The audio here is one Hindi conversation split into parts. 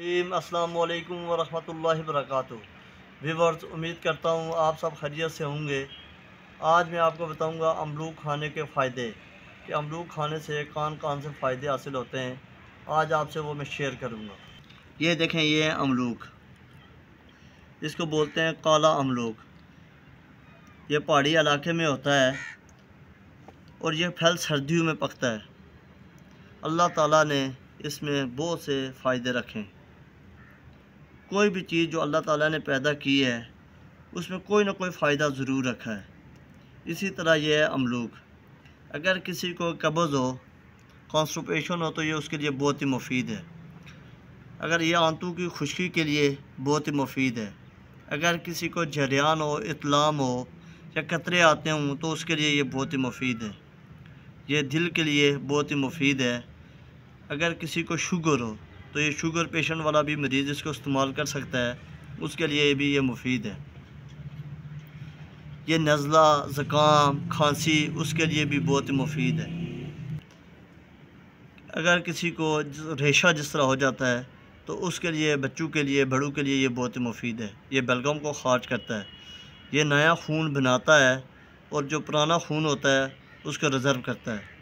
हीम अस्सलाम वालेकुम वरहमतुल्लाहि वबरकातु उम्मीद करता हूँ आप सब खैरियत से होंगे आज मैं आपको बताऊँगा अमलूक़ खाने के फ़ायदे कि अमलूक खाने से कौन कौन से फ़ायदे हासिल होते हैं आज आपसे वो मैं शेयर करूँगा ये देखें ये है अमलूक इसको बोलते हैं काला अमलूक ये पहाड़ी इलाके में होता है और यह फल सर्दियों में पकता है अल्लाह ताला ने इसमें बहुत से फ़ायदे रखे हैं कोई भी चीज़ जो अल्लाह ताला ने पैदा की है उसमें कोई ना कोई फ़ायदा ज़रूर रखा है इसी तरह यह है अमलूक अगर किसी को कब्ज़ हो कॉन्स्टिपेशन हो तो ये उसके लिए बहुत ही मुफीद है अगर ये आंतों की खुशकी के लिए बहुत ही मुफीद है अगर किसी को जरियान हो इतलाम हो या कतरे आते हों तो उसके लिए ये बहुत ही मुफीद है ये दिल के लिए बहुत ही मुफीद है अगर किसी को शुगर हो तो ये शुगर पेशेंट वाला भी मरीज़ इसको इस्तेमाल कर सकता है उसके लिए भी ये मुफीद है ये नज़ला ज़ुकाम खांसी उसके लिए भी बहुत मुफीद है अगर किसी को रेशा जिस तरह हो जाता है तो उसके लिए बच्चों के लिए बड़ों के लिए ये बहुत मुफीद है ये बलगम को ख़ारिज करता है ये नया खून बनाता है और जो पुराना खून होता है उसको रिज़र्व करता है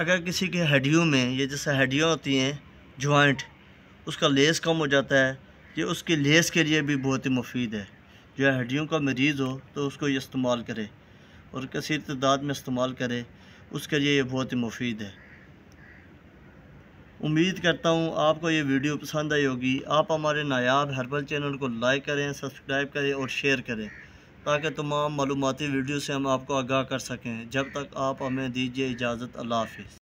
अगर किसी के हड्डियों में ये जैसे हड्डियाँ होती हैं जॉइंट उसका लेस कम हो जाता है ये उसके लेस के लिए भी बहुत ही मुफीद है जो हड्डियों का मरीज़ हो तो उसको ये इस्तेमाल करे और कसी तदाद में इस्तेमाल करे उसके लिए ये बहुत ही मुफीद है उम्मीद करता हूँ आपको ये वीडियो पसंद आई होगी आप हमारे नायाब हर्बल चैनल को लाइक करें सब्सक्राइब करें और शेयर करें ताकि तमाम मालूमती वीडियो से हम आपको आगाह कर सकें जब तक आप हमें दीजिए इजाज़त अल्लाह हाफिज़